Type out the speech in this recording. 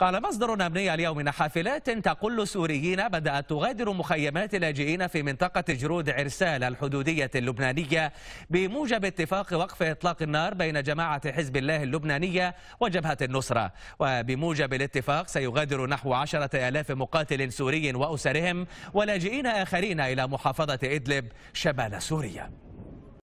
قال مصدر أمني اليوم إن حافلات تقل سوريين بدأت تغادر مخيمات اللاجئين في منطقة جرود عرسال الحدودية اللبنانية بموجب اتفاق وقف إطلاق النار بين جماعة حزب الله اللبنانية وجبهة النصرة وبموجب الاتفاق سيغادر نحو عشرة آلاف مقاتل سوري وأسرهم ولاجئين آخرين إلى محافظة إدلب شمال سوريا